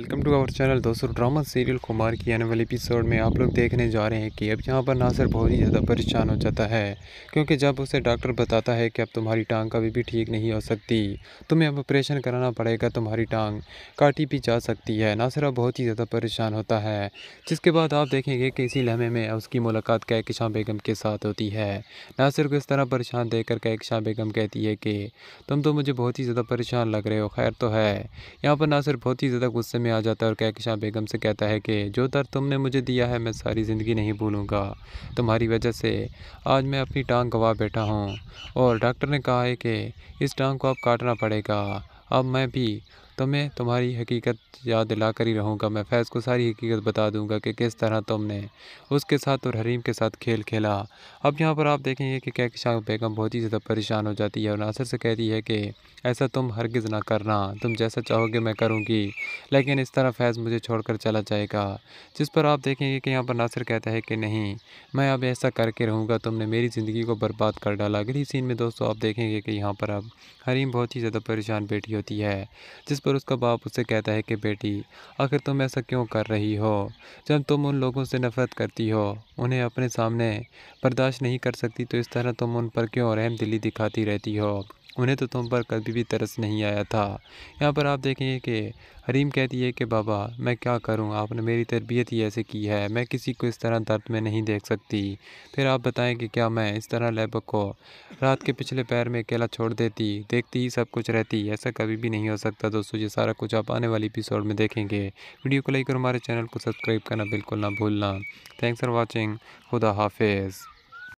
welcome to our channel दोस्तों drama serial Kumar की आने वाली एपिसोड में आप लोग देखने जा रहे हैं कि अब यहाँ पर नासिर बहुत ही ज़्यादा परेशान हो जाता है क्योंकि जब उसे डॉक्टर बताता है कि अब तुम्हारी टांग कभी भी ठीक नहीं हो सकती तुम्हें अब ऑपरेशन कराना पड़ेगा तुम्हारी टांग काटी भी जा सकती है नासिर अब बहुत ही ज़्यादा परेशान होता है जिसके बाद आप देखेंगे कि इसी लम्हे में उसकी मुलाकात शाह बेगम के साथ होती है नासिर को इस तरह परेशान देख शाह बेगम कहती है कि तुम तो मुझे बहुत ही ज़्यादा परेशान लग रहे हो खैर तो है यहाँ पर नासिर बहुत ही ज़्यादा गुस्से में आ जाता है और कहकशां बेगम से कहता है कि जो दर्द तुमने मुझे दिया है मैं सारी ज़िंदगी नहीं भूलूँगा तुम्हारी वजह से आज मैं अपनी टांग गंवा बैठा हूँ और डॉक्टर ने कहा है कि इस टांग को अब काटना पड़ेगा अब मैं भी तो मैं तुम्हारी हकीकत याद दिलाकर ही रहूँगा मैं फैज़ को सारी हकीकत बता दूँगा कि किस तरह तुमने उसके साथ और हरीम के साथ खेल खेला अब यहाँ पर आप देखेंगे कि शाह बेगम बहुत ही ज़्यादा परेशान हो जाती है और नासिर से कहती है कि ऐसा तुम हरगिज़ ना करना तुम जैसा चाहोगे मैं करूँगी लेकिन इस तरह फैज़ मुझे कर चला जाएगा जिस पर आप देखेंगे कि यहाँ पर नासिर कहता है कि नहीं मैं अब ऐसा करके रहूँगा तुमने मेरी ज़िंदगी को बर्बाद कर डाला अगली सीन में दोस्तों आप देखेंगे कि यहाँ पर अब हरीम बहुत ही ज़्यादा परेशान बैठी होती है जिस पर उसका बाप उसे कहता है कि बेटी आखिर तुम ऐसा क्यों कर रही हो जब तुम उन लोगों से नफ़रत करती हो उन्हें अपने सामने बर्दाश्त नहीं कर सकती तो इस तरह तुम उन पर क्यों रहम दिली दिखाती रहती हो उन्हें तो तुम पर कभी भी तरस नहीं आया था यहाँ पर आप देखेंगे कि हरीम कहती है कि बाबा मैं क्या करूँ आपने मेरी तरबियत ही ऐसे की है मैं किसी को इस तरह दर्द में नहीं देख सकती फिर आप बताएं कि क्या मैं इस तरह लेबक को रात के पिछले पैर में अकेला छोड़ देती देखती ही सब कुछ रहती ऐसा कभी भी नहीं हो सकता दोस्तों ये सारा कुछ आप आने वाली एपिसोड में देखेंगे वीडियो को लाइक और हमारे चैनल को सब्सक्राइब करना बिल्कुल ना भूलना थैंक्स फॉर वॉचिंग खुदा हाफिज़